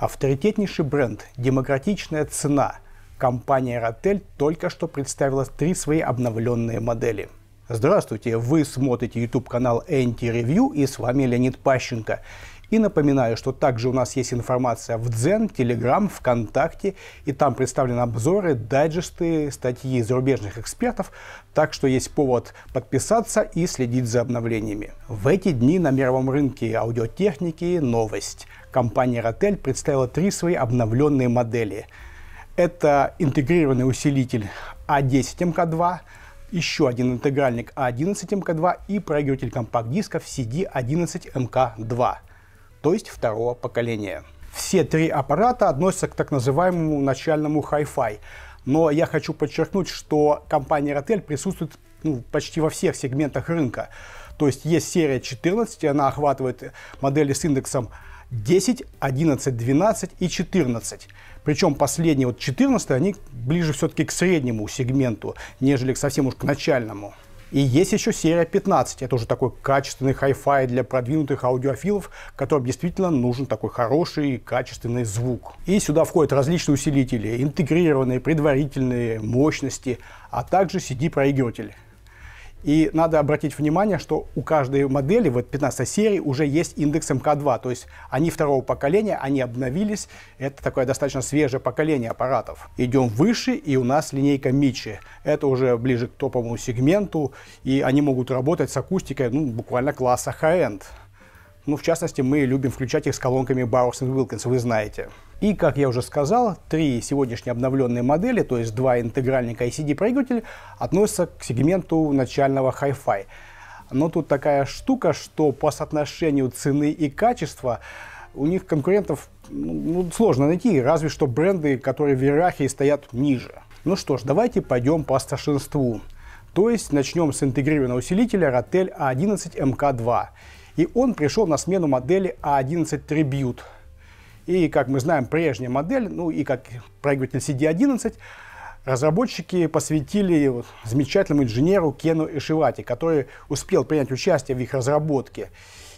Авторитетнейший бренд «Демократичная цена» компания «Ротель» только что представила три свои обновленные модели. Здравствуйте, вы смотрите YouTube-канал Anti Review и с вами Леонид Пащенко. И напоминаю, что также у нас есть информация в Дзен, Телеграм, ВКонтакте, и там представлены обзоры, дайджесты, статьи зарубежных экспертов, так что есть повод подписаться и следить за обновлениями. В эти дни на мировом рынке аудиотехники новость. Компания Rotel представила три свои обновленные модели. Это интегрированный усилитель A10 а MK2, еще один интегральник A11 а MK2 и проигрыватель компакт-дисков CD11 MK2 то есть второго поколения. Все три аппарата относятся к так называемому начальному Hi-Fi. Но я хочу подчеркнуть, что компания Rotel присутствует ну, почти во всех сегментах рынка. То есть есть серия 14, она охватывает модели с индексом 10, 11, 12 и 14. Причем последние, вот 14, они ближе все-таки к среднему сегменту, нежели к совсем уж к начальному. И есть еще серия 15. Это уже такой качественный хай-фай для продвинутых аудиофилов, которым действительно нужен такой хороший и качественный звук. И сюда входят различные усилители, интегрированные, предварительные мощности, а также CD-проигрыватель. И надо обратить внимание, что у каждой модели, вот 15 серии, уже есть индекс МК-2. То есть они второго поколения, они обновились. Это такое достаточно свежее поколение аппаратов. Идем выше, и у нас линейка Мичи. Это уже ближе к топовому сегменту, и они могут работать с акустикой ну, буквально класса high-end. Ну, в частности, мы любим включать их с колонками Bowers Wilkins, вы знаете. И, как я уже сказал, три сегодняшние обновленные модели, то есть два интегральника и CD-проигрыватель, относятся к сегменту начального Hi-Fi. Но тут такая штука, что по соотношению цены и качества у них конкурентов ну, ну, сложно найти, разве что бренды, которые в иерархии стоят ниже. Ну что ж, давайте пойдем по старшинству. То есть начнем с интегрированного усилителя Ratel A11MK2. А и он пришел на смену модели A11 а Tribute – и, как мы знаем, прежняя модель, ну и как проигрыватель CD11, разработчики посвятили замечательному инженеру Кену Эшивати, который успел принять участие в их разработке.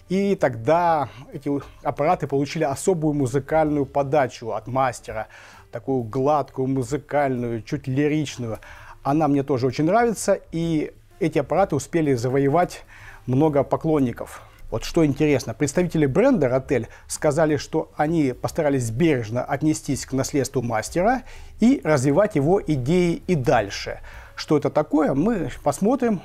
И тогда эти аппараты получили особую музыкальную подачу от мастера, такую гладкую, музыкальную, чуть лиричную. Она мне тоже очень нравится, и эти аппараты успели завоевать много поклонников. Вот что интересно, представители бренда «Ротель» сказали, что они постарались бережно отнестись к наследству мастера и развивать его идеи и дальше. Что это такое, мы посмотрим,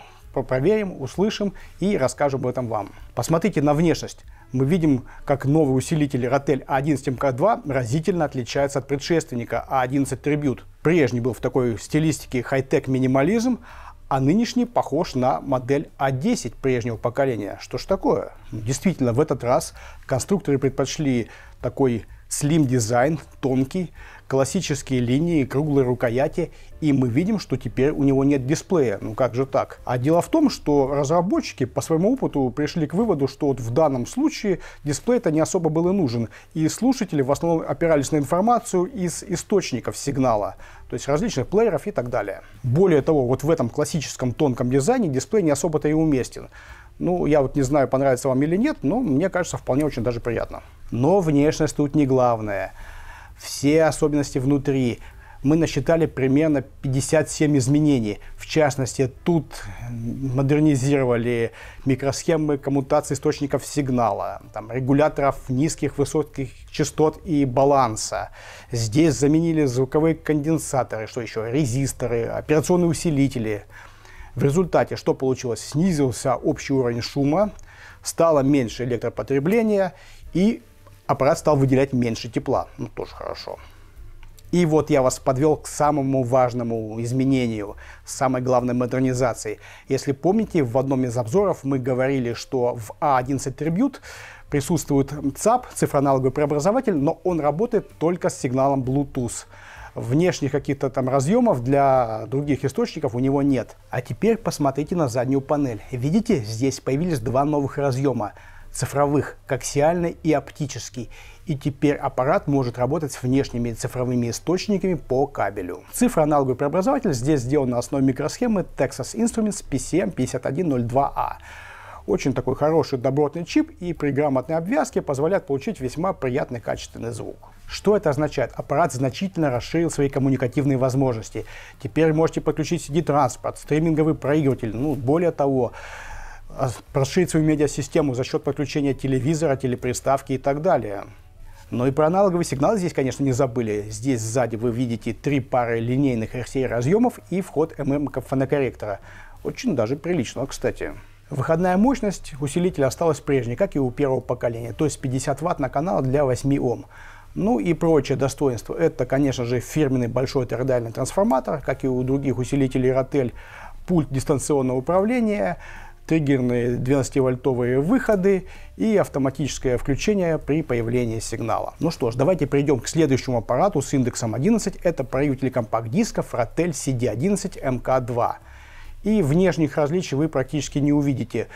проверим, услышим и расскажем об этом вам. Посмотрите на внешность. Мы видим, как новый усилитель Ротель A11 MK2 разительно отличается от предшественника A11 а Tribute. Прежний был в такой стилистике хай-тек минимализм, а нынешний похож на модель А10 прежнего поколения. Что ж такое? Ну, действительно, в этот раз конструкторы предпочли такой слим-дизайн, тонкий, классические линии, круглые рукояти, и мы видим, что теперь у него нет дисплея. Ну как же так? А дело в том, что разработчики по своему опыту пришли к выводу, что вот в данном случае дисплей-то не особо был и нужен, и слушатели в основном опирались на информацию из источников сигнала, то есть различных плееров и так далее. Более того, вот в этом классическом тонком дизайне дисплей не особо-то и уместен. Ну, я вот не знаю, понравится вам или нет, но мне кажется, вполне очень даже приятно. Но внешность тут не главное все особенности внутри. Мы насчитали примерно 57 изменений. В частности, тут модернизировали микросхемы коммутации источников сигнала, там, регуляторов низких, высоких частот и баланса. Здесь заменили звуковые конденсаторы, что еще, резисторы, операционные усилители. В результате что получилось? Снизился общий уровень шума, стало меньше электропотребления и аппарат стал выделять меньше тепла. Ну, тоже хорошо. И вот я вас подвел к самому важному изменению, самой главной модернизации. Если помните, в одном из обзоров мы говорили, что в A11 а Tribute присутствует ЦАП, цифроаналоговый преобразователь, но он работает только с сигналом Bluetooth. Внешних каких-то там разъемов для других источников у него нет. А теперь посмотрите на заднюю панель. Видите, здесь появились два новых разъема цифровых, коаксиальный и оптический. И теперь аппарат может работать с внешними цифровыми источниками по кабелю. Цифроаналоговый преобразователь здесь сделан на основе микросхемы Texas Instruments PCM5102A. А. Очень такой хороший добротный чип и при грамотной обвязке позволяет получить весьма приятный качественный звук. Что это означает? Аппарат значительно расширил свои коммуникативные возможности. Теперь можете подключить CD-транспорт, стриминговый проигрыватель, ну более того, а, расширить свою медиасистему за счет подключения телевизора, телеприставки и так далее. Но и про аналоговый сигнал здесь, конечно, не забыли. Здесь сзади вы видите три пары линейных RCA-разъемов и вход ММК-фонокорректора. Очень даже прилично, кстати. Выходная мощность усилителя осталась прежней, как и у первого поколения, то есть 50 Вт на канал для 8 Ом. Ну и прочее достоинство. Это, конечно же, фирменный большой тордальный трансформатор, как и у других усилителей Rotel, пульт дистанционного управления, триггерные 12-вольтовые выходы и автоматическое включение при появлении сигнала. Ну что ж, давайте перейдем к следующему аппарату с индексом 11. Это проигрыватель компакт дисков Fratel CD11 MK2. И внешних различий вы практически не увидите,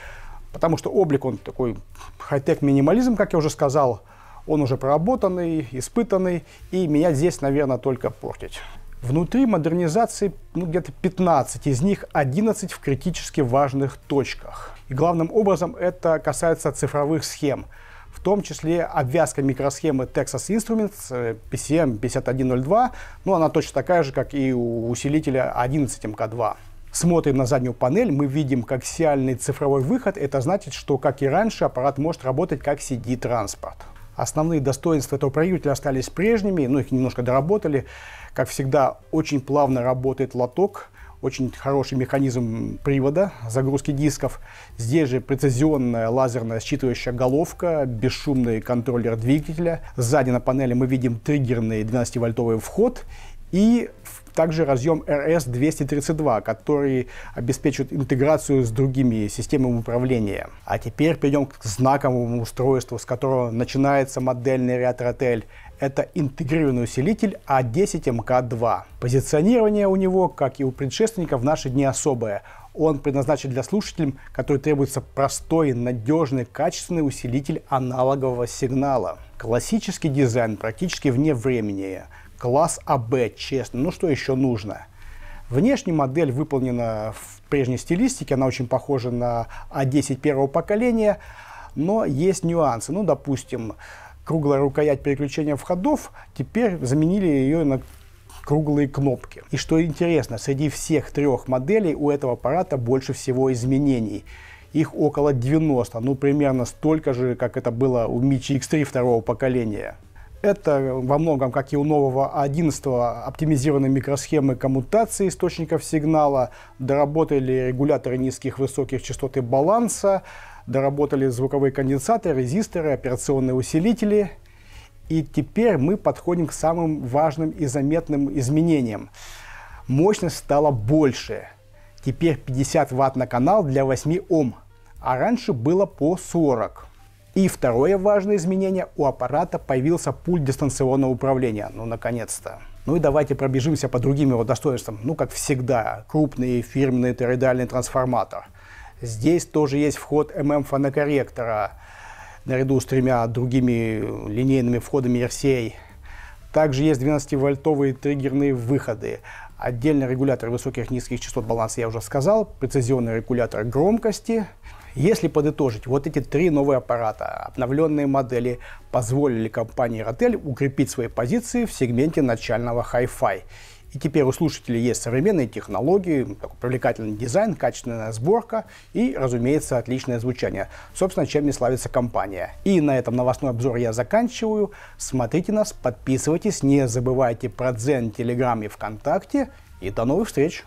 потому что облик он такой хай-тек минимализм, как я уже сказал, он уже проработанный, испытанный, и меня здесь, наверное, только портить. Внутри модернизации ну, где-то 15, из них 11 в критически важных точках. И главным образом это касается цифровых схем, в том числе обвязка микросхемы Texas Instruments э, PCM5102, ну она точно такая же, как и у усилителя 11MK2. Эм Смотрим на заднюю панель, мы видим коаксиальный цифровой выход. Это значит, что, как и раньше, аппарат может работать как CD-транспорт. Основные достоинства этого проигрывателя остались прежними, но их немножко доработали. Как всегда, очень плавно работает лоток, очень хороший механизм привода, загрузки дисков. Здесь же прецизионная лазерная считывающая головка, бесшумный контроллер двигателя. Сзади на панели мы видим триггерный 12-вольтовый вход и также разъем RS-232, который обеспечит интеграцию с другими системами управления. А теперь перейдем к знаковому устройству, с которого начинается модельный ряд Rotel. это интегрированный усилитель a 10 mk 2 Позиционирование у него, как и у предшественника, в наши дни особое. Он предназначен для слушателей, который требуется простой, надежный, качественный усилитель аналогового сигнала. Классический дизайн практически вне времени. Класс АБ, честно. Ну что еще нужно? Внешне модель выполнена в прежней стилистике, она очень похожа на А10 первого поколения, но есть нюансы. Ну, допустим, круглая рукоять переключения входов, теперь заменили ее на круглые кнопки. И что интересно, среди всех трех моделей у этого аппарата больше всего изменений. Их около 90, ну примерно столько же, как это было у Мичи X3 второго поколения. Это во многом, как и у нового 11 оптимизированной микросхемы коммутации источников сигнала, доработали регуляторы низких высоких частот и баланса, доработали звуковые конденсаторы, резисторы, операционные усилители. И теперь мы подходим к самым важным и заметным изменениям. Мощность стала больше. Теперь 50 Вт на канал для 8 Ом, а раньше было по 40 и второе важное изменение, у аппарата появился пульт дистанционного управления. Ну, наконец-то. Ну и давайте пробежимся по другим его достоинствам. Ну, как всегда, крупный фирменный тороидальный трансформатор. Здесь тоже есть вход MM-фонокорректора, ММ наряду с тремя другими линейными входами RCA. Также есть 12-вольтовые триггерные выходы. Отдельный регулятор высоких и низких частот баланса я уже сказал, прецизионный регулятор громкости – если подытожить, вот эти три новые аппарата, обновленные модели, позволили компании Rotel укрепить свои позиции в сегменте начального Hi-Fi. И теперь у слушателей есть современные технологии, ну, привлекательный дизайн, качественная сборка и, разумеется, отличное звучание. Собственно, чем не славится компания. И на этом новостной обзор я заканчиваю. Смотрите нас, подписывайтесь, не забывайте про Дзен, Телеграм и ВКонтакте. И до новых встреч!